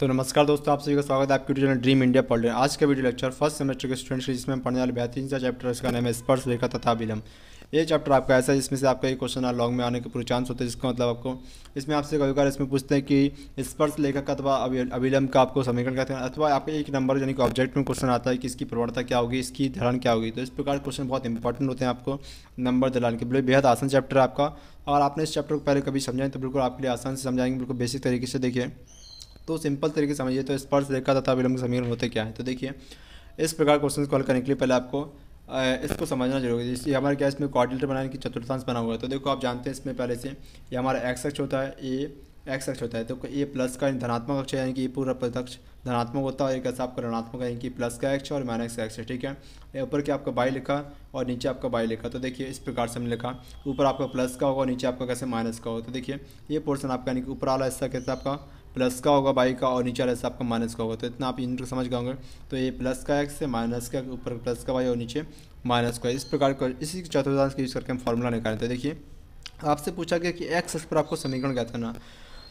तो नमस्कार दोस्तों आप सभी का स्वागत है आपके यूट्यूब चैनल ड्रीम इंडिया पढ़ रहे हैं आज का वीडियो लेक्चर फर्स्ट सेमेस्टर के स्टूडेंट्स के जिसमें पढ़ने वाले बेहतरीन सा चैप्टर इसका नाम है स्पर्श रेखा तथा विलम ये चैप्टर आपका ऐसा है जिसमें से आपका एक क्वेश्चन लॉन्ग में आने के पूरे चांस होते हैं जिसका मतलब आपको इसमें आपसे कभी बार इसमें पूछते हैं कि स्पर्श लेखक का अथवा अविलंब का आपको समीकरण कहते हैं अथवा आपका एक नंबर यानी कि ऑब्जेक्ट में क्वेश्चन आता है कि इसकी प्रवणता क्या होगी इसकी धरण क्या होगी तो इस प्रकार क्वेश्चन बहुत इंपॉर्टेंट होते हैं आपको नंबर दलान के बोले बेहद आसान चैप्टर है आपका और आपने इस चैप्टर को पहले कभी समझाएं तो बिल्कुल आपके लिए आसान से समझाएंगे बिल्कुल बेसिक तरीके से देखिए तो सिंपल तरीके समझिए तो स्पर्श रेखा तथा विलंब समीकरण होते क्या है तो देखिए इस प्रकार क्वेश्चन को हल करने के लिए पहले आपको इसको समझना जरूरी है जैसे हमारे क्या इसमें क्वारिलेटर बनाने की चतुर्थांश बना हुआ है तो देखो आप जानते हैं इसमें पहले से ये हमारा एक्स अक्ष होता है ए एक्स अक्ष होता है तो ए प्लस का धनात्मक अक्ष यानी कि पूरा प्रत्यक्ष धनात्मक होता है एक ऐसा आपका ऋणात्मक यानी कि प्लस का एक्स और माइनस का एक्स है ठीक है ऊपर के आपका बाई लिखा और नीचे आपका बाई लिखा तो देखिए इस प्रकार से हमने लिखा ऊपर आपका प्लस का होगा और नीचे आपका कैसे माइनस का हो तो देखिए ये पोर्सन आपका यानी कि ऊपर वाला हिस्सा कैसे आपका प्लस का होगा बाई का और नीचे वाला हिस्सा आपका माइनस का होगा तो इतना आप इन समझ गए होंगे तो ये प्लस का एक्स से माइनस का ऊपर प्लस का बाई और नीचे माइनस का इस प्रकार का इसी चतुर्थांश का यूज़ करके हम फॉर्मूला निकालते हैं देखिए आपसे पूछा गया कि एक्स पर आपको समीकरण ज्ञात करना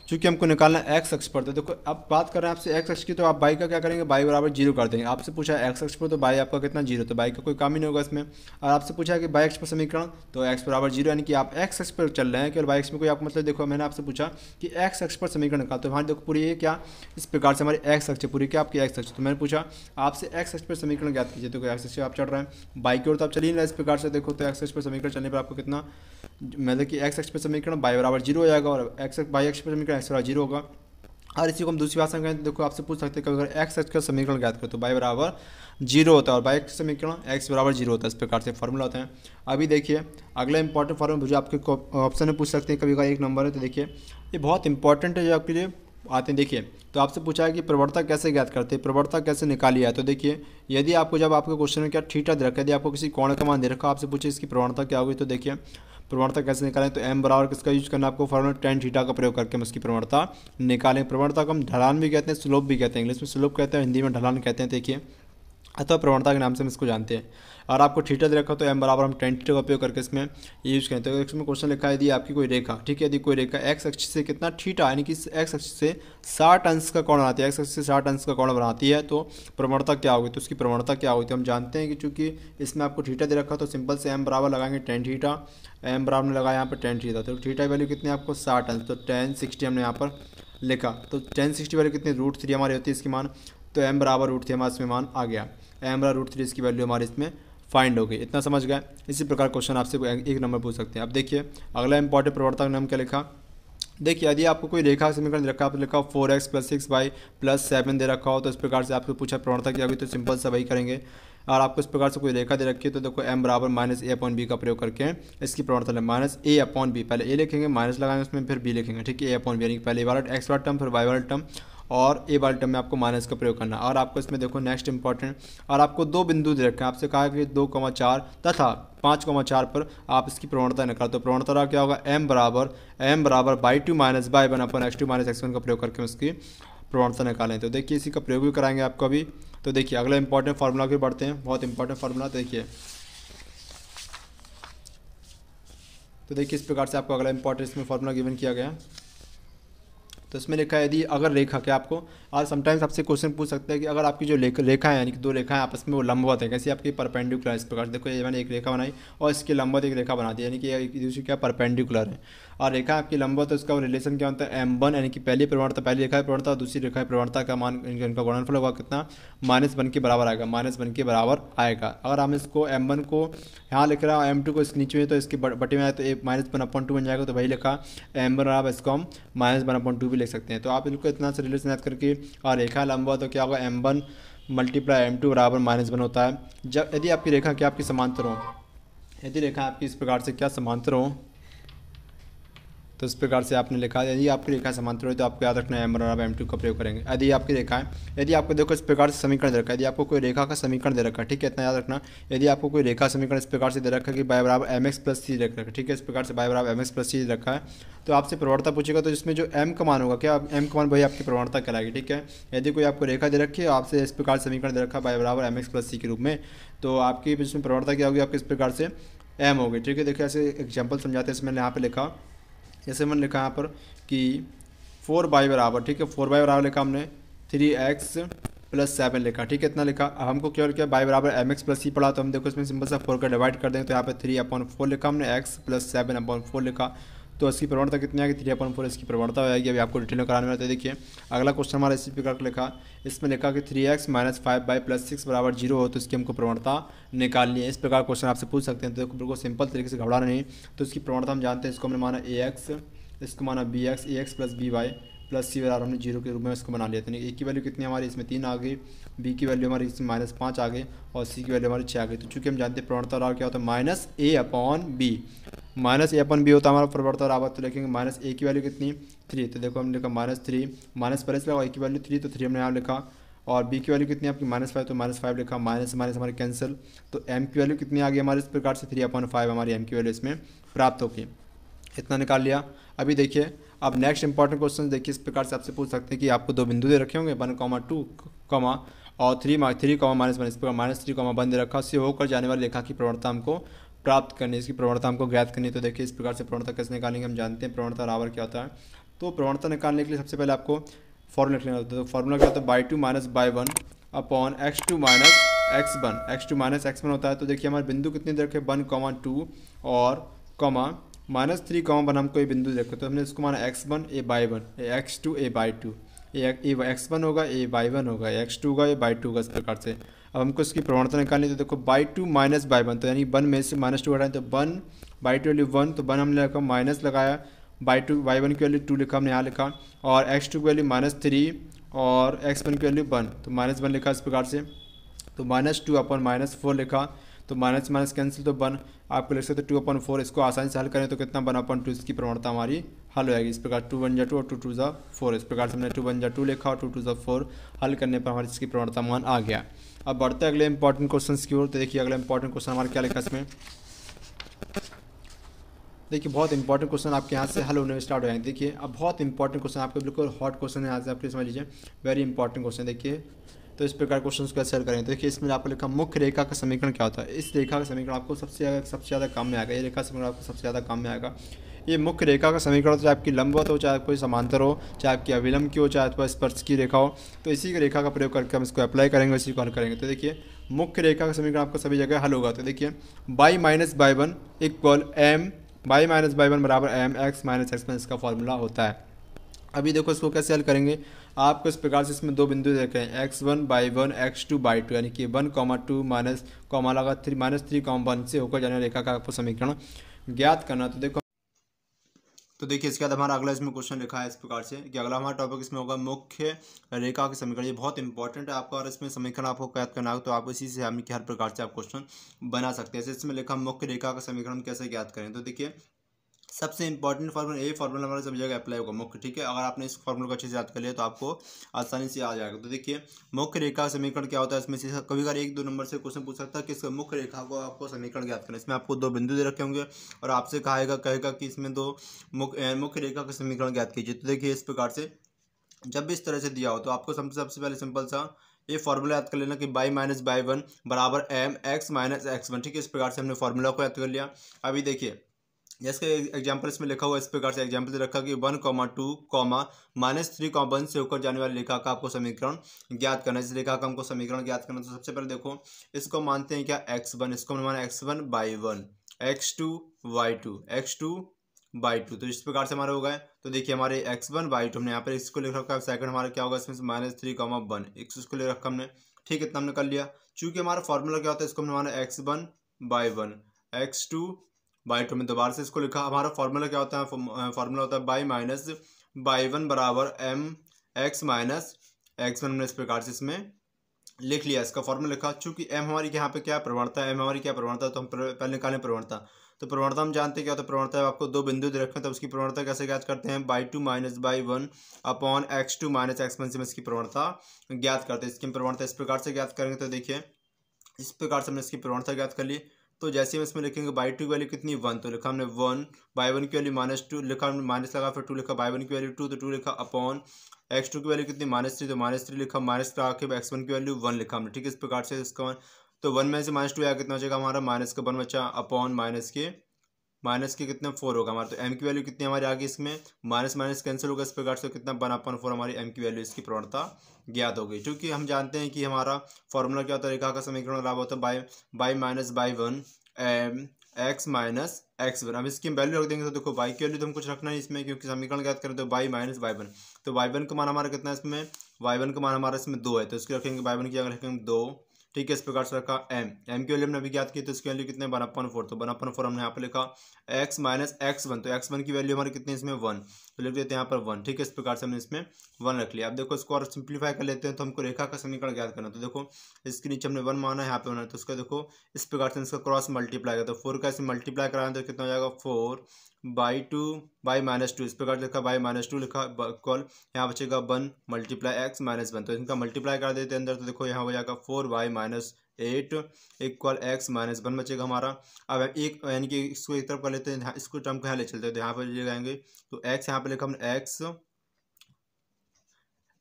चूँकि हमको निकालना एक्स एक्स पर तो देखो अब बात कर रहे हैं आपसे एक्स एक्स की तो आप बाई का क्या करेंगे बाई बराबर जीरो कर देंगे आपसे पूछा है एक्स एक्स पर तो बाई आपका कितना जीरो तो बाई का कोई काम ही नहीं होगा इसमें और आपसे पूछा है कि बाई एक्स पर समीकरण तो एक्स बराबर जीरो यानी कि आप एक्स एक्स पर चल रहे हैं केवल बाई एक्स में कोई आप मतलब देखो मैंने आपसे पूछा कि एक्स एक्स पर समीकरण निकाल तो हाँ देखो पूरी ये क्या इस प्रकार से हमारी एक्स एक्स पूरी क्या आपकी एक्स एक्स तो मैंने पूछा आपसे एक्स एक्स पर समीकरण ज्ञात कीजिए तो एक्स एक्स आप चढ़ रहे हैं बाई की ओर तो आप चल ही रहे इस प्रकार से देखो तो एक्स एक्स पर समीकरण चलने पर आपको कितना मतलब कि एक्स एक्स पर समीकरण बाई बराबर जीरो हो जाएगा और एक्स एक्स बाई एक्स पर समीकरण एक्स वाला जीरो होगा और इसी को हम दूसरी भाषा में देखो आपसे पूछ सकते हैं कि अगर एक्स एक्स का समीकरण ज्ञात करें तो बाई बराबर जीरो होता है और बाई का समीकरण एक्स बराबर जीरो होता है इस प्रकार से फॉर्मूला होते हैं अभी देखिए अगला इंपॉर्टेंट फॉर्मूला जो आपके ऑप्शन में पूछ सकते हैं कभी का एक नंबर है तो देखिए ये बहुत इंपॉर्टेंट है जो आपके लिए आते हैं देखिए तो आपसे पूछा है कि प्रवर्ता कैसे ज्ञात करते हैं प्रवर्ता कैसे निकाली है तो देखिए यदि आपको जब आपके क्वेश्चन में क्या ठीठा दे रखा है यदि आपको किसी कोण का मान दे रखा आपसे पूछे इसकी प्रवणता क्या होगी तो देखिए प्रवणता कैसे निकालें तो एम बराबर किसका यूज करना आपको फॉर्मूला टेन थीटा का प्रयोग करके हम उसकी प्रवणता निकालें प्रवणता को हम ढलान भी कहते हैं स्लोप भी कहते हैं इंग्लिश में स्लोप कहते हैं हिंदी में ढलान कहते हैं देखिए अथवा प्रवणता के नाम से हम इसको जानते हैं और आपको थीटा दे रखा तो एम बराबर हम टेन थीटा का उपयोग करके इसमें यूज करें तो इसमें क्वेश्चन लिखा है यदि आपकी कोई रेखा ठीक है यदि कोई रेखा एक्स अक्ष से कितना थीटा यानी कि एक्स अक्ष से साठ अंश का कौन बनाती है एक्स अक्ष से साठ अंश का कौन बनाती है तो प्रवणता क्या होगी तो उसकी प्रवणता क्या होगी तो हम जानते हैं कि चूंकि इसमें आपको थीटा दे रखा तो सिंपल से एम बराबर लगाएंगे टेन थीटा एम बराबर ने लगाया यहाँ पर टेन थीटा तो थीटा वैल्यू कितनी आपको साठ अंश तो टेन सिक्सटी हमने यहाँ पर लिखा तो टेन सिक्सटी वैल्यू कितनी रूट थ्री हमारी होती है इसकी मान तो एम बराबर रूट थ्री हमारा इसमें मान आ गया एमरा रूट थ्री इसकी वैल्यू हमारे इसमें फाइंड हो गई इतना समझ गए इसी प्रकार क्वेश्चन आपसे एक नंबर पूछ सकते हैं अब देखिए अगला इंपॉर्टेंट प्रवर्तक नाम क्या लिखा देखिए यदि आपको कोई रेखा समीकरण रखा आपने लिखा four X plus six Y plus seven दे रखा हो तो इस प्रकार से आपको पूछा प्रवणता की अभी तो सिंपल से वही करेंगे और आपको इस प्रकार से कोई रेखा दे रखी है तो देखो एम बराबर माइनस ए अपॉन बी का प्रयोग करके इसकी प्रवणता माइनस ए अपॉन बी पहले ए लिखेंगे माइनस लगाएंगे उसमें फिर बी लिखेंगे ठीक है ए अपॉन बी यानी पहले वाला एक्स वाला टर्म फिर वाई वाला टर्म और ए वाले टर्म में आपको माइनस का प्रयोग करना और आपको इसमें देखो नेक्स्ट इंपॉर्टेंट और आपको दो बिंदु दे रखे हैं आपसे कहा कि दो कमा चार तथा पाँच कमा चार पर आप इसकी प्रवणता निकाल तो प्रवणता क्या होगा एम बराबर एम बराबर Y two minus by one upon X two minus x one का प्रयोग करके उसकी प्रवणता निकालें तो देखिए इसी का प्रयोग भी कराएंगे आपको अभी तो देखिए अगला इंपॉर्टेंट फार्मूला भी बढ़ते हैं बहुत इंपॉर्टेंट फार्मूला देखिए तो देखिए इस प्रकार से आपको अगला इंपॉर्टेंट इसमें फॉर्मूला गिवन किया गया है तो इसमें लिखा है यदि अगर रेखा क्या आपको और समटाइम्स आपसे क्वेश्चन पूछ सकते हैं कि अगर आपकी जो रेखा है यानी कि दो रेखाएं आपस में वो लंबवत है कैसे आपकी परपेंडिकुलर इस प्रकार देखो ये मैंने एक रेखा बनाई और इसकी लंबवत एक रेखा बना दी यानी कि दूसरी क्या परपेंडिकुलर है और रेखा आपकी लंबा तो इसका रिलेशन क्या होता है एम वन यानी कि पहली प्रवणता पहली रेखा प्रवणता और दूसरी रेखा प्रवणता का मान इनका गुणनफल होगा कितना माइनस वन के बराबर आएगा माइनस वन के बराबर आएगा अगर हम इसको एम वन को यहाँ लिख रहा एम टू को इसके नीचे में तो इसके बटे में आए तो A minus one upon two बन जाएगा तो वही लिखा एम वन आप इसको हम माइनस वन अपॉइंट टू भी लिख सकते हैं तो आप इनको इतना से रिलेशन याद करके और रेखा लंबा तो क्या होगा M one multiply M two बराबर माइनस वन होता है जब यदि आपकी रेखा क्या आपकी समांतर हो यदि रेखा आपकी इस प्रकार से क्या समांतर हो तो इस प्रकार से आपने लिखा यदि आपकी रेखाएं समांतर हो तो आपको याद रखना है एम बराबर एम टू का प्रयोग करेंगे यदि आपकी रेखाएं यदि आपको देखो इस प्रकार से समीकरण दे रखा है यदि आपको कोई रेखा का समीकरण दे रखा है ठीक है इतना याद रखना यदि आपको कोई रेखा समीकरण इस प्रकार से दे रखा है कि बाय बराबर एम एक्स प्लस सी रख रखा है ठीक है इस प्रकार से बाय बराबर एम एक्स प्लस सी रखा है तो आपसे प्रवणता पूछेगा तो इसमें जो एम का मान होगा क्या एम का मान वही आपकी प्रवणता कराएगी ठीक है यदि कोई आपको रेखा दे रखी है आपसे इस प्रकार समीकरण दे रखा है बाय बराबर एम एक्स प्लस सी के रूप में तो आपकी इसमें प्रवणता क्या होगी आपके इस प्रकार से एम होगी ठीक है देखिए ऐसे एग्जाम्पल समझाते हैं इसमें यहाँ पे लिखा जैसे मैंने लिखा यहाँ पर कि फोर बाई बराबर ठीक है फोर बाई बराबर लिखा हमने थ्री एक्स प्लस सेवन लिखा ठीक है इतना लिखा अब हमको क्या क्या बाई बराबर एम एक्स प्लस सी पढ़ा तो हम देखो इसमें सिंपल सा फोर का डिवाइड कर देंगे तो यहाँ पर थ्री अपॉन फोर लिखा हमने X plus seven upon four लिखा तो इसकी प्रवणता कितनी आएगी थ्री अपॉइंट फोर इसकी प्रवणता हो जाएगी अभी आपको डिटेल में कराने में रहता देखिए अगला क्वेश्चन हमारा इसी प्रकार का लिखा इसमें लिखा कि three X minus five Y plus six बराबर जीरो हो तो इसकी हमको प्रवणता निकालनी है इस प्रकार क्वेश्चन आपसे पूछ सकते हैं तो बिल्कुल सिंपल तरीके से घबराना नहीं तो इसकी प्रवणता हम जानते हैं इसको हमने माना ए एक्स इसको माना B X A X plus B Y plus C बराबर हमने जीरो के रूप में इसको बना लिया था तो ए की वैल्यू कितनी हमारी इसमें तीन आ गई बी की वैल्यू हमारी इसमें माइनस पाँच आ गई और सी की वैल्यू हमारी छः आ गई तो चूँकि हम जानते हैं प्रवणता राव क्या होता है minus A upon B minus A upon B होता हमारा प्रवर्तन और आवर्त तो लिखेंगे माइनस ए की वैल्यू कितनी थ्री तो देखो हमने लिखा माइनस थ्री माइनस प्लस लगा ए की वैल्यू थ्री तो थ्री हमने यहाँ लिखा और बी की वैल्यू कितनी आपकी माइनस फाइव तो माइनस फाइव लिखा माइनस माइनस हमारे कैंसिल तो एम की वैल्यू कितनी आ गई हमारे इस प्रकार से थ्री अपॉइंट फाइव हमारी एम की वैल्यू इसमें प्राप्त होगी इतना निकाल लिया अभी देखिए अब नेक्स्ट इंपॉर्टेंट क्वेश्चन देखिए इस प्रकार से आपसे पूछ सकते हैं कि आपको दो बिंदु दे रखे होंगे वन कॉमा टू कॉमा और three three comma minus one इस प्रकार माइनस थ्री कॉमा वन दे रखा उससे होकर जाने वाली रेखा की प्रवणता हमको प्राप्त करनी इसकी प्रवणता हमको ज्ञात करनी तो देखिए इस प्रकार से प्रवणता कैसे निकालेंगे हम जानते हैं प्रवणता बराबर क्या होता है तो प्रवणता निकालने के लिए सबसे पहले आपको फॉर्मूला लिखना होता है तो फॉर्मूला क्या होता है Y two minus by one upon x two minus x one x two minus x one होता है तो देखिए हमारे बिंदु कितने देर के वन कॉमा टू और comma minus three comma one हमको ये बिंदु देखे तो हमने इसको माना एक्स वन ए बाई वन ए एक्स टू ए बाई टू ए एक्स वन होगा ए बाई वन होगा एक्स टू होगा ए बाई टू होगा इस प्रकार से अब हमको इसकी प्रवणता निकालनी तो देखो y two minus by one तो यानी वन में से माइनस टू हटाएं तो one y two value one तो वन हमने लिखा माइनस लगाया बाई टू बाई वन की वैल्यू टू लिखा हमने यहाँ लिखा और एक्स टू की वैल्यू माइनस थ्री और एक्स वन की वैल्यू वन तो माइनस वन लिखा इस प्रकार से तो minus two upon minus four लिखा तो माइनस माइनस कैंसिल तो वन आपको लिख सकते टू अपन फोर इसको आसानी से हल करें तो कितना वन अपन टू इसकी प्रवणता हमारी हल हो जाएगी इस प्रकार टू वन जा टू और टू टू ज़ा फोर इस प्रकार से हमने टू वन जा टू लिखा और टू टू ज़ा फोर हल करने पर हमारी इसकी प्रवणता मान आ गया अब बढ़ते अगले इंपॉर्टेंट क्वेश्चन की ओर तो देखिए अगला इंपॉर्टेंट क्वेश्चन हमारे क्या लिखा इसमें देखिए बहुत इंपॉर्टेंट क्वेश्चन आपके यहाँ से हल होने में स्टार्ट हो जाएंगे देखिए अब बहुत इंपॉर्टेंट क्वेश्चन आपके बिल्कुल हॉट क्वेश्चन है यहाँ से आप समझ लीजिए वेरी इंपॉर्टेंट क्वेश्चन देखिए तो इस प्रकार क्वेश्चन को सर करेंगे तो देखिए इसमें आपको लिखा मुख्य रेखा का समीकरण क्या होता है इस रेखा का समीकरण आपको सबसे ज़्यादा सबसे ज़्यादा काम में आएगा ये रेखा समीकरण आपको सबसे ज़्यादा काम में आएगा ये मुख्य रेखा का समीकरण तो चाहे आपकी लंबवत हो चाहे कोई समांतर हो चाहे आपकी अविलंब की हो चाहे आपका स्पर्श की रेखा हो तो इसी की रेखा का प्रयोग करके हम इसको अप्लाई करेंगे इसी को हल करेंगे तो देखिए मुख्य रेखा का समीकरण आपका सभी जगह हल होगा तो देखिए y minus by one equal m y minus by one बराबर m x minus x minus का फॉर्मूला होता है अभी देखो इसको कैसे हल करेंगे आपको इस प्रकार से इसमें दो बिंदु देख रहे हैं x one y one x two y two यानी कि one comma two minus comma लगा three minus three comma one से होकर जाने रेखा का आपको समीकरण ज्ञात करना तो देखो तो देखिए इसके बाद हमारा अगला इसमें क्वेश्चन लिखा है इस प्रकार से कि अगला हमारा टॉपिक इसमें होगा मुख्य रेखा के समीकरण ये बहुत इंपॉर्टेंट है आपका और इसमें समीकरण आपको कैद करना हो तो आप इसी से हम हर प्रकार से आप क्वेश्चन बना सकते हैं जैसे इसमें लिखा मुख्य रेखा का समीकरण कैसे ज्ञात करें तो देखिए सबसे इंपॉर्टेंट फार्मूला यही फार्मूला हमारा सभी जगह अप्लाई होगा मुख्य ठीक है अगर आपने इस फार्मूला को अच्छे से याद कर लिया तो आपको आसानी से आ जाएगा तो देखिए मुख्य रेखा समीकरण क्या होता है इसमें से कभी कभी एक दो नंबर से क्वेश्चन पूछ सकता है कि इसका मुख्य रेखा को आपको समीकरण याद करना इसमें आपको दो बिंदु दे रखे होंगे और आपसे कहेगा कहेगा कि इसमें दो मुख्य रेखा का समीकरण याद कीजिए तो देखिए इस प्रकार से जब भी इस तरह से दिया हो तो आपको सबसे पहले सिंपल सा ये फार्मूला याद कर लेना कि बाई माइनस बाई वन बराबर m x minus x one ठीक है इस प्रकार से हमने फार्मूला को याद कर लिया अभी देखिए जैसे एग्जाम्पल इसमें लिखा हुआ इस प्रकार से एग्जाम्पल रखा कि one comma two comma minus three comma one से होकर जाने वाले लेखा का आपको समीकरण ज्ञात करना है जिस लेखा का हमको समीकरण ज्ञात करना तो सबसे पहले देखो इसको मानते हैं क्या एक्स वन इसको हम माना x one y one x two y two x two y two तो इस प्रकार से हमारा होगा तो देखिए हमारे एक्स वन बाई टू हमने यहाँ पर इसको लिख रखा है सेकंड हमारा क्या होगा इसमें से minus three comma one x उसको लिख रखा हमने ठीक है इतना हमने कर लिया चूंकि हमारा फॉर्मूला क्या होता है इसको हमने माना x one y one x two y two में दोबारा से इसको लिखा हमारा फॉर्मूला क्या होता है फॉर्मूला होता है बाई माइनस बाई वन बराबर m x minus x one हमने इस प्रकार से इसमें लिख लिया इसका फॉर्मूला लिखा चूंकि एम हमारी यहाँ पे क्या प्रवणता है एम हमारी क्या प्रवणता तो हम पहले निकालें प्रवणता तो प्रवणता हम जानते हैं क्या होता है प्रवणता आपको दो बिंदु दे रखें तो उसकी प्रवणता कैसे ज्ञात करते हैं y two minus by one upon x two minus x one से इसकी प्रवणता ज्ञात करते हैं इसकी हम प्रवणता इस प्रकार से ज्ञात करेंगे तो देखिए इस प्रकार से हमने इसकी प्रवणता ज्ञात कर ली तो जैसे हम इसमें लिखेंगे बाई टू की वैल्यू कितनी वन तो लिखा हमने वन बाई वन की वैल्यू माइनस टू लिखा हमने माइनस लगा फिर टू लिखा बाई वन की वैल्यू टू तो टू लिखा अपॉन एक्स टू की वैल्यू कितनी माइनस थ्री तो माइनस थ्री लिखा माइनस लगा के एक्स वन की वैल्यू वन लिखा हमने ठीक है इस प्रकार से इसका वन तो वन में से माइनस टू आया कितना हो जाएगा हमारा माइनस का वन बचा अपॉन माइनस के माइनस के कितने फोर होगा हमारा तो एम की वैल्यू कितनी हमारी आगे इसमें माइनस माइनस कैंसिल होगा इस प्रकार से कितना वन अपन फोर हमारी एम की वैल्यू इसकी प्रवणता ज्ञात हो गई क्योंकि हम जानते हैं कि हमारा फॉर्मूला क्या होता है रेखा का समीकरण लाभ होता है y y minus by one m x minus x one अब इसकी वैल्यू रख देंगे तो देखो बाई की वैल्यू तो हम कुछ रखना है इसमें क्योंकि समीकरण ज्ञात करें तो बाई माइनस बाई वन तो बाई वन का मान हमारा कितना है इसमें वाई वन का मान हमारा इसमें दो है तो इसकी रखेंगे बाई वन की अगर रखेंगे दो ठीक है इस प्रकार से रखा एम एम की वैल्यू हमने अभी ज्ञात की तो इसकी वैल्यू कितने वन फोर तो बनापन फोर हमने यहाँ पर लिखा एक्स माइनस एक्स वन तो एक्स वन की वैल्यू हमारी कितनी इसमें वन तो लिख देते हैं यहाँ पर वन ठीक है इस प्रकार से हमने इसमें वन रख लिया अब देखो इसको और सिंप्लीफाई कर लेते हैं तो हमको रेखा का समीकरण ज्ञात करना तो देखो इसके नीचे हमने वन माना है यहाँ पे होना है तो उसका देखो इस प्रकार से इसका क्रॉस मल्टीप्लाई करता तो फोर का इसमें मल्टीप्लाई कराना तो कितना हो जाएगा four y two y minus two इस प्रकार से लिखा बाई माइनस टू लिखा कॉल यहाँ बचेगा one multiply x minus one तो इनका मल्टीप्लाई करा देते हैं अंदर तो देखो यहाँ हो जाएगा four y minus eight equal x minus one बचेगा हमारा अब एक यानी कि इसको एक तरफ कर लेते हैं इसको टर्म को यहाँ ले चलते हैं तो यहाँ पर ले जाएंगे तो एक्स यहाँ पर लिखा हमने एक्स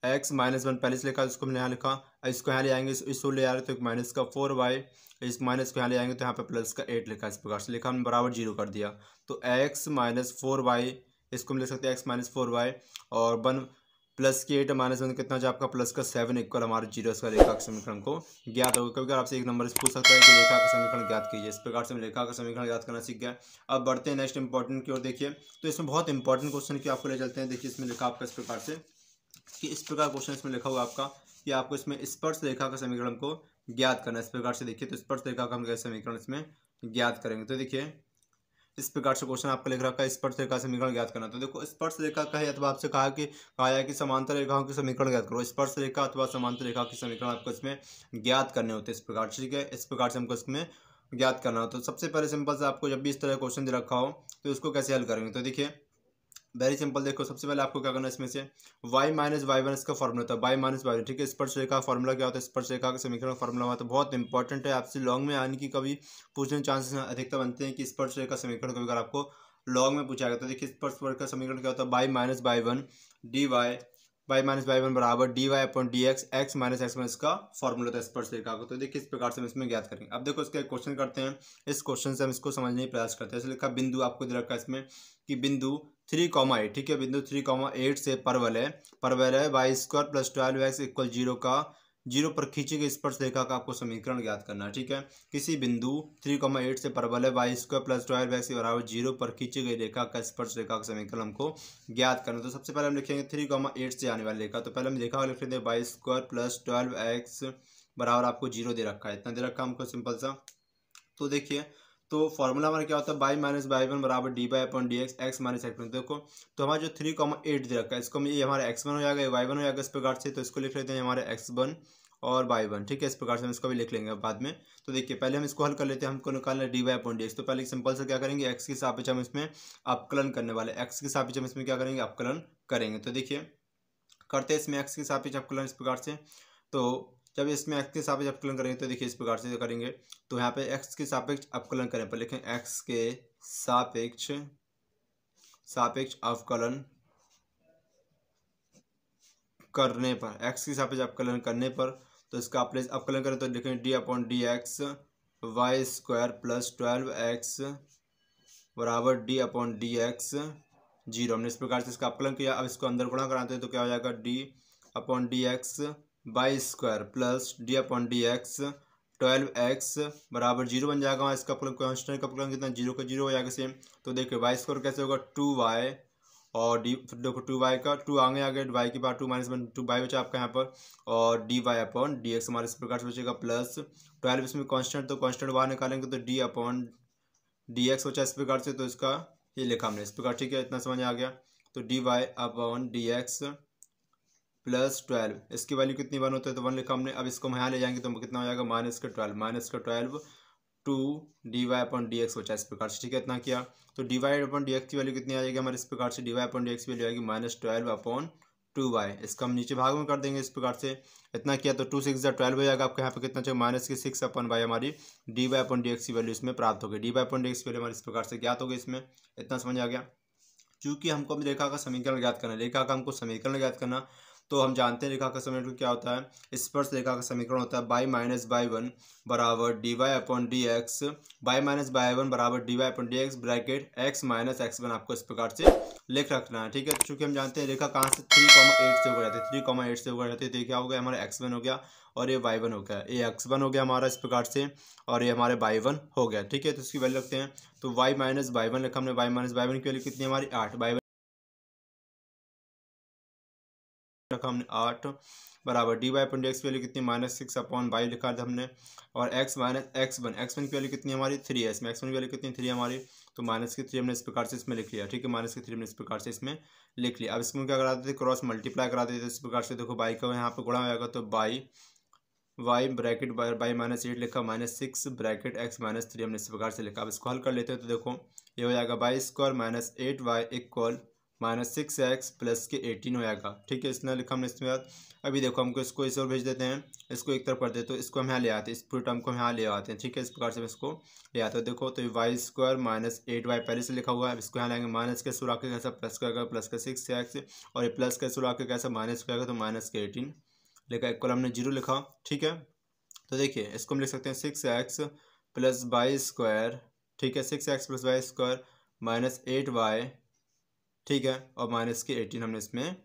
एक्स माइनस वन पहले से लिखा इसको हमने यहाँ लिखा इसको यहाँ ले आएंगे इसको ले आ रहे तो एक माइनस का फोर वाई इस माइनस को यहाँ ले आएंगे तो यहाँ पर प्लस का एट लिखा इस प्रकार से लिखा हमने बराबर जीरो कर दिया तो एक्स माइनस फोर वाई इसको हम ले सकते हैं एक्स माइनस फोर वाई और वन प्लस की एट माइनस वन कितना हो जाए आपका प्लस का सेवन इक्वल हमारे जीरो का रेखा का समीकरण को ज्ञात होगा कभी आपसे एक नंबर से पूछ सकता है कि रेखा का समीकरण ज्ञात कीजिए इस प्रकार से हम रेखा का समीकरण ज्ञात करना सीख गया अब बढ़ते हैं नेक्स्ट इंपॉर्टेंट की ओर देखिए तो इसमें बहुत इंपॉर्टेंट क्वेश्चन की आपको ले चलते हैं देखिए इसमें लिखा आपका इस प्रकार से कि इस प्रकार क्वेश्चन इसमें लिखा हुआ आपका कि आपको इसमें स्पर्श रेखा का समीकरण को ज्ञात करना इस प्रकार से देखिए तो स्पर्श रेखा का हम समीकरण इसमें ज्ञात करेंगे तो देखिए इस प्रकार से क्वेश्चन आपका लिख रखा है स्पर्श रेखा समीकरण ज्ञात करना तो देखो स्पर्श रेखा का है अथवा आपसे कहा कि कहा जाए कि समांतर रेखाओं के समीकरण ज्ञात करो स्पर्श रेखा अथवा समांतर रेखा के समीकरण आपको इसमें ज्ञात करने होते हैं इस प्रकार से ठीक है इस प्रकार से हमको इसमें ज्ञात करना हो तो सबसे पहले सिंपल से आपको जब भी इस तरह क्वेश्चन दे रखा हो तो उसको कैसे हल करेंगे तो देखिए वेरी सिंपल देखो सबसे पहले आपको क्या करना है इसमें से वाई माइनस वाई वन इसका फॉर्मूला था वाई माइनस वाई ठीक है स्पर्श रेखा फॉर्मूला क्या होता है स्पर्श रेखा का समीकरण फॉर्मूला हुआ तो बहुत इंपॉर्टेंट है आपसे लॉन्ग में आने की कभी पूछने चांसेस अधिकतर बनते हैं कि स्पर्श रेखा समीकरण कभी अगर आपको लॉन्ग में पूछा गया तो देखिए स्पर्श रेखा समीकरण क्या होता है by minus by one d y y minus y one बराबर D Y upon D x x minus x minus का फॉर्मूला था स्पर्श रेखा का तो देखिए इस प्रकार से हम इसमें ज्ञात करेंगे अब देखो इसका क्वेश्चन करते हैं इस क्वेश्चन से हम इसको समझने की प्रयास करते हैं इसलिए लिखा बिंदु आपको दे रखा है इसमें कि बिंदु थ्री कॉमा एट ठीक है बिंदु थ्री कॉमा एट से परवल है परवल है y square plus twelve x equal zero का जीरो पर खींचे गए स्पर्श रेखा का आपको समीकरण ज्ञात करना है ठीक है किसी बिंदु थ्री कॉमा एट से परवल है y square plus twelve x बराबर जीरो पर खींची गई रेखा का स्पर्श रेखा का समीकरण हमको ज्ञात करना तो सबसे पहले हम लिखेंगे थ्री कॉमा एट से आने वाली रेखा तो पहले हम रेखा लिख लेते हैं y square plus twelve x बराबर आपको जीरो दे रखा है इतना दे रखा हमको सिंपल सा तो देखिए तो फॉर्मूला हमारा क्या होता है बाई माइनस बाई वन बराबर d y upon d x x minus x one देखो तो हमारा जो थ्री कॉमन एट दे रखा है इसको ये हमारा एक्स वन हो जाएगा ये वाई वन हो जाएगा इस प्रकार से तो इसको लिख लेते हैं हमारे एक्स वन और बाई वन ठीक है इस प्रकार से हम इसको भी लिख लेंगे बाद में तो देखिए पहले हम इसको हल कर लेते हैं हमको निकालना है d Y upon D x तो पहले सिंपल से क्या करेंगे एक्स के सापेक्ष हम इसमें अपकलन करने वाले एक्स के सापेक्ष हम इसमें क्या करेंगे अपकलन करेंगे तो देखिए करते हैं इसमें एक्स के सापेक्ष अपकलन इस प्रकार से तो जब इसमें एक्स के सापेक्ष अपकलन करेंगे तो देखिए इस प्रकार से करेंगे तो यहाँ पे एक्स के सापेक्ष अपकलन करें पर लिखें एक्स के सापेक्ष सापेक्ष अवकलन करने पर एक्स के सापेक्ष अवकलन करने पर तो इसका आप अवकलन करें तो लिखें d upon D x y square plus twelve x बराबर d upon D x zero हमने इस प्रकार से इसका अपकलन किया अब इसको अंदर गुणा कराते हैं तो क्या हो जाएगा d upon D x y square plus d upon D x twelve x बराबर जीरो बन जाएगा इसका कॉन्स्टेंट का प्रोग्राम कितना जीरो का जीरो हो जाएगा सेम तो देखिए वाई स्क्वायर कैसे होगा टू वाई और डी देखो टू वाई का टू आगे आगे वाई की बाद two minus one two y बचा आपका यहाँ पर और d Y upon D x हमारे इस प्रकार से बचेगा प्लस ट्वेल्व इसमें कॉन्स्टेंट तो कॉन्स्टेंट वाई निकालेंगे तो डी अपॉन डी एक्स बचा इस प्रकार से तो इसका ये लिखा हमने इस प्रकार ठीक है इतना समझ आ गया तो d Y upon D x plus twelve इसकी वैल्यू कितनी वन होता है तो वन लिखा हमने अब इसको हम यहाँ ले जाएंगे तो कितना हो जाएगा माइनस का ट्वेल्व माइनस का twelve two d y upon d x बचा इस प्रकार से ठीक है इतना किया तो d y upon d x की वैल्यू कितनी आ जाएगी हमारे इस प्रकार से d y upon d x value आएगी minus twelve upon two y इसका हम नीचे भाग में कर देंगे इस प्रकार से इतना किया तो टू सिक्स या ट्वेल्व हो जाएगा आपके यहाँ पे कितना चाहिए माइनस की सिक्स अपन वाई हमारी d y upon d x की वैल्यू इसमें प्राप्त होगी d y upon d x value हमारे इस प्रकार से ज्ञात होगी इसमें इतना समझ आ गया चूंकि हमको अभी रेखा का समीकरण ज्ञात करना है रेखा का हमको समीकरण ज्ञात करना तो हम जानते हैं रेखा का समीकरण क्या होता है स्पर्श रेखा का समीकरण होता है बाई माइनस बाई वन बराबर D Y upon D x Y minus by one बराबर D Y upon D X bracket x minus x one आपको इस प्रकार से लिख रखना है ठीक है चूंकि हम जानते हैं रेखा कहाँ से थ्री कॉमा एट से ऊपर जाती है थ्री कॉमा एट से ऊपर जाती है तो क्या हो गया हमारा एक्स वन हो गया और ये वाई वन हो गया ये एक्स वन हो गया हमारा इस प्रकार से और ये हमारे वाई वन हो गया ठीक है तो उसकी वैल्यू रखते हैं तो वाई माइनस वाई वन रखा हमने वाई माइनस वाई वन की वैल्यू कितनी हमारी आठ वाई रखा हमने आठ बराबर D y upon d x value कितनी माइनस सिक्स अपॉन वाई लिखा था हमने और x minus x one x one की वैल्यू कितनी हमारी थ्री है इसमें एक्स वन की वैल्यू कितनी थ्री हमारी तो माइनस की थ्री हमने इस प्रकार से इसमें लिख लिया ठीक है माइनस की थ्री हमने इस प्रकार से इसमें लिख लिया अब इसमें क्या कराते थे क्रॉस मल्टीप्लाई करा देते तो इस प्रकार से देखो बाई का यहाँ पर गुणा जाएगा तो y y bracket y minus eight लिखा minus six bracket x minus three हमने इस प्रकार से लिखा अब इसको हल कर लेते हैं तो देखो ये हो जाएगा y square minus eight y equal minus six x plus के एटीन हो जाएगा ठीक है इसने लिखा हमने इसके बाद अभी देखो हमको इसको इस ओर भेज देते हैं इसको एक तरफ कर देते तो इसको हम यहाँ ले आते हैं इस पूरे टर्म को हम यहाँ ले आते हैं ठीक है इस प्रकार से हम इसको ले आते हैं देखो तो y square minus eight y पहले से लिखा हुआ है इसको यहाँ लेंगे माइनस के सुराख के कैसा प्लस का प्लस का सिक्स एक्स और ये प्लस का सुराख के कैसा माइनस का तो माइनस के एटीन लिखा इक्वल हमने जीरो लिखा ठीक है तो देखिए इसको हम लिख सकते हैं six x plus y square ठीक है six x plus y square minus eight y ठीक है और माइनस के एटीन हमने इसमें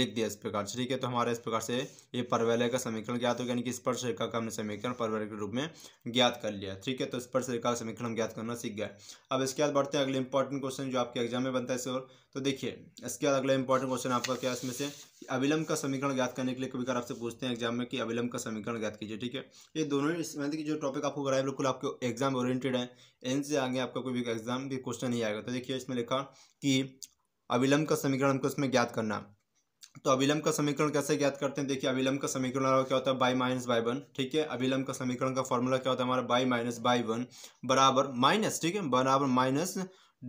लिख दिया इस प्रकार से ठीक है तो हमारा इस प्रकार से ये परवलय का समीकरण ज्ञात हो गया यानी कि स्पर्श रेखा का हमने समीकरण परवलय के रूप में ज्ञात कर लिया ठीक है तो स्पर्श रेखा का समीकरण हम ज्ञात करना सीख गए अब इसके बाद बढ़ते हैं अगले इंपॉर्टेंट क्वेश्चन जो आपके एग्जाम में बनता है और तो देखिए इसके बाद अगला इंपॉर्टेंट क्वेश्चन आपका क्या इसमें से अविलंब का समीकरण ज्ञात करने के लिए कभी आपसे पूछते हैं एग्जाम में कि अविलंब का समीकरण ज्ञात कीजिए ठीक है ये दोनों इसमें जो टॉपिक आपको कराए बिल्कुल आपके एग्जाम ओरिएंटेड है इनसे आगे आपका कोई भी एग्जाम भी क्वेश्चन नहीं आएगा तो देखिए इसमें लिखा कि अविलंब का समीकरण हमको इसमें ज्ञात करना तो अविलंब का समीकरण कैसे ज्ञात करते हैं देखिए अविलंब का समीकरण क्या होता है बाई माइनस बाई वन ठीक है अविलंब का समीकरण का फॉर्मूला क्या होता है हमारा बाई माइनस बाई वन बराबर माइनस ठीक है बराबर minus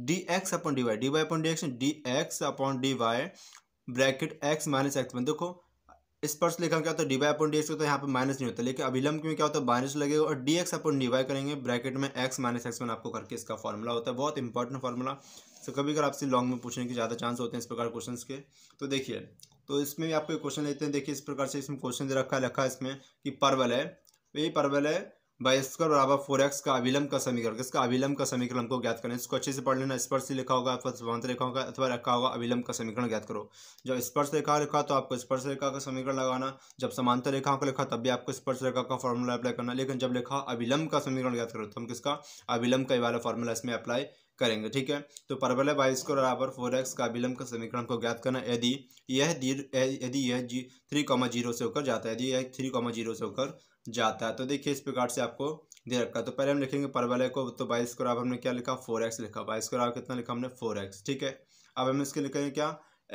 d x upon d y d Y upon D x d x upon d y bracket x minus x one देखो स्पर्श लिखा क्या होता है d Y upon D x होता है यहाँ पे माइनस नहीं होता लेकिन अभिलंब में क्या होता है माइनस लगेगा और d x upon d y करेंगे ब्रैकेट में एक्स माइनस एक्स वन आपको करके इसका फॉर्मूला होता है बहुत इंपॉर्टेंट फॉर्मूला तो कभी अगर आपसे लॉन्ग में पूछने के ज़्यादा चांस होते हैं इस प्रकार क्वेश्चन के तो देखिए तो इसमें भी आपको एक क्वेश्चन लेते हैं देखिए इस प्रकार से इसमें क्वेश्चन दे रखा है लिखा है इसमें कि परवल है तो ये परवल है बाइस्कर बराबर फोर एक्स का अविलंब का समीकरण किसका अविलंब का समीकरण हमको ज्ञात करें इसको अच्छे से पढ़ लेना स्पर्श लिखा होगा अथवा समांतर लिखा होगा अथवा रखा होगा अविलंब का समीकरण ज्ञात करो जब स्पर्श रेखा लिखा तो आपको स्पर्श रेखा का समीकरण लगाना जब समांतर रेखाओं का लिखा तब भी आपको स्पर्श रेखा का फॉर्मूला अप्लाई करना लेकिन जब लिखा अविलंब का समीकरण ज्ञात करो तो हम किसका अविलंब का वाला फॉर्मूला इसमें अप्लाई करेंगे ठीक है तो परवल वाइस को बराबर फोर एक्स का विलंब का समीकरण को ज्ञात करना यदि यह यदि यह जी थ्री कॉमा जीरो से होकर जाता है यदि यह थ्री कॉमा जीरो से होकर जाता है तो देखिए इस प्रकार से आपको दे रखा है तो पहले हम लिखेंगे परवल को तो बाईस को हमने क्या लिखा फोर एक्स लिखा बाईस को बराबर कितना लिखा हमने फोर एक्स ठीक है अब हम इसके लिखेंगे क्या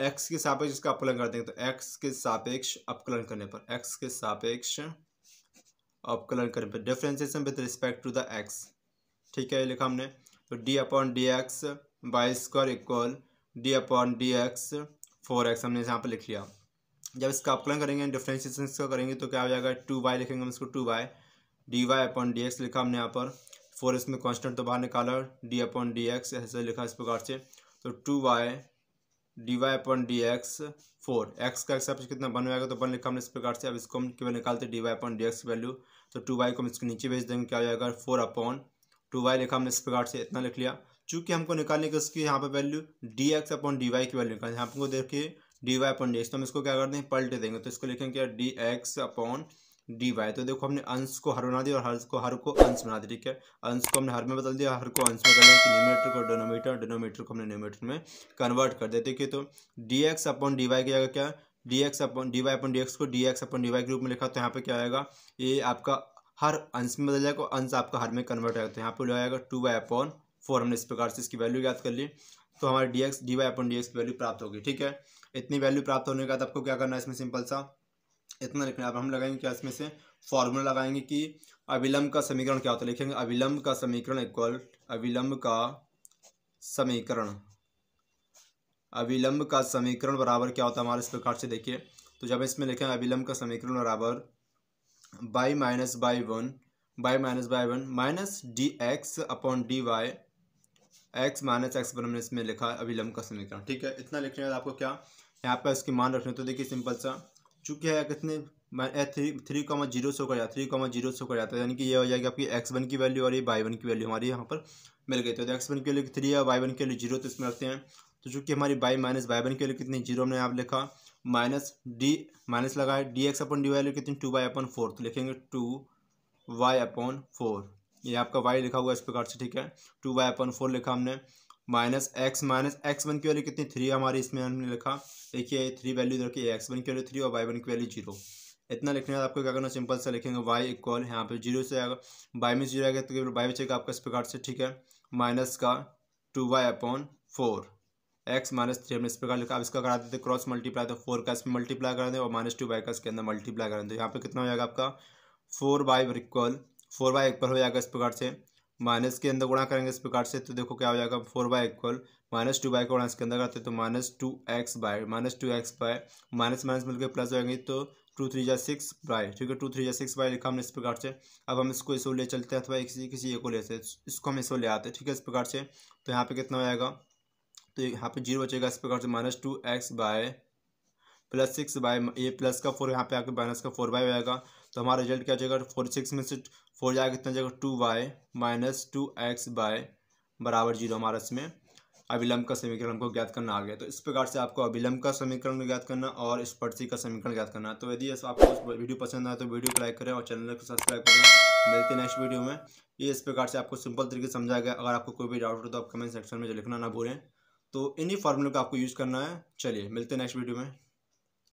एक्स के सापेक्ष इसका अपकलन कर देंगे तो एक्स के सापेक्ष अपकलन करने पर एक्स के सापेक्ष अपकलन करने पर differentiation with respect to the x ठीक है ये लिखा हमने तो d upon D x y square equal d upon D x four x हमने यहाँ पर लिख लिया जब इसका अपकलन करेंगे डिफ्रेंशिएशन इसका करेंगे तो क्या हो जाएगा टू वाई लिखेंगे हम इसको two y d Y upon D x लिखा हमने यहाँ पर फोर इसमें कॉन्स्टेंट तो बाहर निकाला डी अपॉन डी एक्स ऐसे लिखा इस प्रकार से तो two y d Y upon D x four x का एक्स कितना बन जाएगा तो बन लिखा हमने इस प्रकार से अब इसको हम केवल निकालते d Y upon D x value तो टू वाई को हम इसके नीचे भेज देंगे क्या हो जाएगा फोर अपॉन टू वाई लिखा हमने इस प्रकार से इतना लिख लिया चूंकि हमको निकालने की उसकी यहाँ पर value d x upon d y की वैल्यू निकालनी यहाँ हमको देखिए d Y upon D x तो हम इसको क्या कर देंगे पलटे देंगे तो इसको लिखेंगे क्या d x upon d y तो देखो हमने अंश को हर बना दिया और हर को हर को अंश बना दिया ठीक है अंश को हमने हर में बदल दिया हर को अंश में बदल दिया कि न्यूमीटर को डोनोमीटर डोनोमीटर को हमने न्यूमीटर में कन्वर्ट कर दिया कि तो d x upon d y क्या d x upon d Y upon D x को d x upon d y के रूप में लिखा तो यहाँ पे क्या आएगा ये आपका हर अंश में बदल जाएगा और अंश आपका हर में कन्वर्ट हो तो यहाँ पर हो जाएगा टू बाई अपॉन फोर हमने इस प्रकार से इसकी वैल्यू याद कर ली तो हमारे d x d upon D x की वैल्यू प्राप्त होगी ठीक है इतनी वैल्यू प्राप्त होने के बाद आपको क्या करना है इसमें सिंपल सा इतना लिखना है अब हम लगाएंगे क्या इसमें से फॉर्मूला लगाएंगे कि अविलंब का समीकरण क्या होता है लिखेंगे अविलंब का समीकरण इक्वल अविलंब का समीकरण अविलंब का समीकरण बराबर क्या होता है हमारे इस प्रकार से देखिए तो जब इसमें लिखेंगे अविलंब का समीकरण बराबर y minus by one y minus by one minus d x upon d y x minus x one हमने इसमें लिखा अभिलंब का समीकरण ठीक है इतना लिखने के बाद आपको क्या यहाँ पर इसके मान रखने तो देखिए सिंपल सा चूंकि है कितने थ्री थ्री कॉमा जीरो सौ का जाता थ्री कॉमा जीरो सौ का जाता है यानी कि ये हो जाएगा आपकी एक्स वन की वैल्यू और ये बाई वन की वैल्यू हमारी यहाँ पर मिल गई तो एक्स वन की वैल्यू थ्री है बाई वन की वैल्यू जीरो तो इसमें रखते हैं तो चूंकि हमारी बाई माइनस बाई वन की वैल्यू कितनी जीरो हमने यहाँ लिखा माइनस डी माइनस लगा है d x upon d y कितनी टू वाई अपन फोर तो लिखेंगे टू वाई अपॉन फोर ये आपका वाई लिखा हुआ इस प्रकार से ठीक है टू वाई अपॉन फोर लिखा हमने minus x minus x one की वैल्यू कितनी थ्री हमारी इसमें हमने लिखा देखिए थ्री वैल्यू इधर की एक्स वन की वैल्यू थ्री और वाई वन की वैल्यू जीरो इतना लिखने आपको क्या करना सिंपल से लिखेंगे वाई इक्वल यहाँ पे जीरो से आएगा बाई में जीरो आएगा तो वाई बचेगा आपका इस प्रकार से ठीक है माइनस का two y upon four x minus three हमने इस प्रकार लिखा अब इसका करा देते क्रॉस मल्टीप्लाई तो फोर का इसमें मल्टीप्लाई करा दें और माइनस टू बाई का इसके अंदर मल्टीप्लाई करा तो यहाँ पे कितना हो जाएगा आपका four y equal four y एक पर हो जाएगा इस प्रकार से माइनस के अंदर गुणा करेंगे इस प्रकार से तो देखो क्या हो जाएगा four y equal minus two y को गुणा इसके अंदर करते तो minus two x y minus two x y minus minus मिलकर प्लस हो जाएंगे तो टू थ्री या सिक्स बाय ठीक है टू थ्री या सिक्स बाय लिखा हमने इस प्रकार से अब हम इसको इसको ले चलते हैं अथवा किसी किसी एक को लेते हैं इसको हम इसको ले आते हैं ठीक है इस प्रकार से तो यहाँ पे कितना हो जाएगा तो यहाँ पे जीरो बचेगा इस प्रकार से minus two x y plus six y ये प्लस का फोर यहाँ पे आके माइनस का फोर बाय आएगा तो हमारा रिजल्ट क्या जाएगा फोर सिक्स में से फोर जाएगा कितना जाएगा two y minus two x y बराबर जीरो हमारा इसमें अभिलंब का समीकरण हमको ज्ञात करना आ गया तो इस प्रकार से आपको अभिलंब का समीकरण ज्ञात करना और स्पर्शी का समीकरण ज्ञात करना तो यदि आपको वीडियो पसंद आए तो वीडियो को लाइक करें और चैनल को सब्सक्राइब करें मिलते हैं नेक्स्ट वीडियो में ये इस प्रकार से आपको सिंपल तरीके से समझा गया अगर आपको कोई भी डाउट हो तो आप कमेंट सेक्शन में जो लिखना ना भूलें तो इन्हीं फार्मूले का आपको यूज़ करना है चलिए मिलते हैं नेक्स्ट वीडियो में